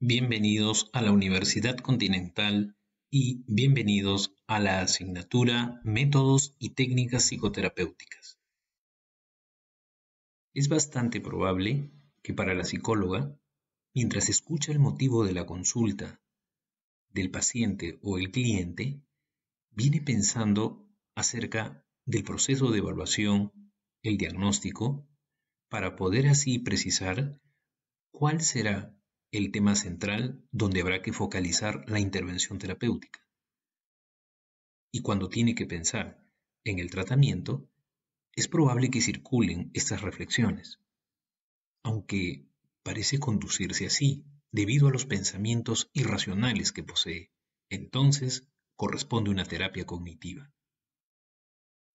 Bienvenidos a la Universidad Continental y bienvenidos a la asignatura Métodos y Técnicas Psicoterapéuticas. Es bastante probable que para la psicóloga, mientras escucha el motivo de la consulta del paciente o el cliente, viene pensando acerca del proceso de evaluación, el diagnóstico, para poder así precisar cuál será el tema central donde habrá que focalizar la intervención terapéutica. Y cuando tiene que pensar en el tratamiento, es probable que circulen estas reflexiones, aunque parece conducirse así debido a los pensamientos irracionales que posee. Entonces, corresponde una terapia cognitiva.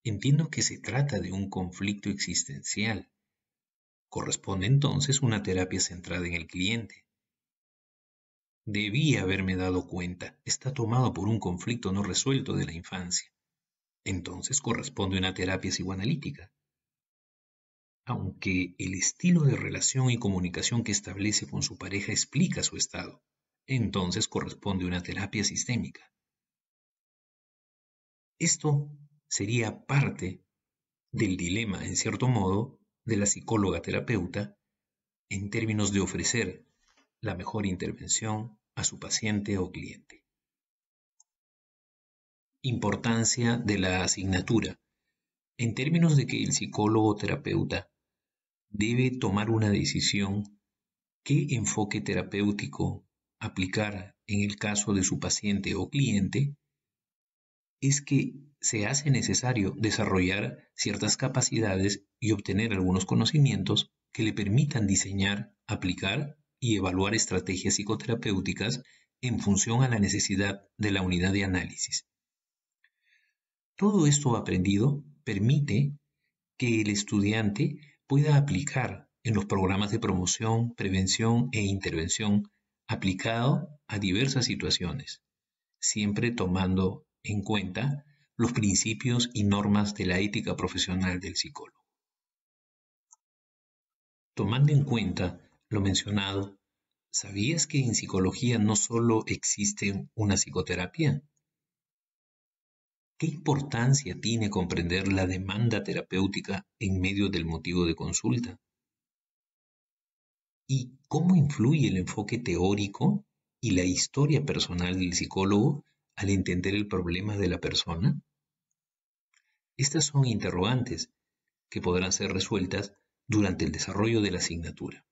Entiendo que se trata de un conflicto existencial. Corresponde entonces una terapia centrada en el cliente, debía haberme dado cuenta. Está tomado por un conflicto no resuelto de la infancia. Entonces corresponde una terapia psicoanalítica. Aunque el estilo de relación y comunicación que establece con su pareja explica su estado, entonces corresponde una terapia sistémica. Esto sería parte del dilema, en cierto modo, de la psicóloga terapeuta en términos de ofrecer la mejor intervención a su paciente o cliente. Importancia de la asignatura. En términos de que el psicólogo terapeuta debe tomar una decisión qué enfoque terapéutico aplicar en el caso de su paciente o cliente, es que se hace necesario desarrollar ciertas capacidades y obtener algunos conocimientos que le permitan diseñar, aplicar y evaluar estrategias psicoterapéuticas en función a la necesidad de la unidad de análisis. Todo esto aprendido permite que el estudiante pueda aplicar en los programas de promoción, prevención e intervención aplicado a diversas situaciones, siempre tomando en cuenta los principios y normas de la ética profesional del psicólogo. Tomando en cuenta lo mencionado, ¿sabías que en psicología no solo existe una psicoterapia? ¿Qué importancia tiene comprender la demanda terapéutica en medio del motivo de consulta? ¿Y cómo influye el enfoque teórico y la historia personal del psicólogo al entender el problema de la persona? Estas son interrogantes que podrán ser resueltas durante el desarrollo de la asignatura.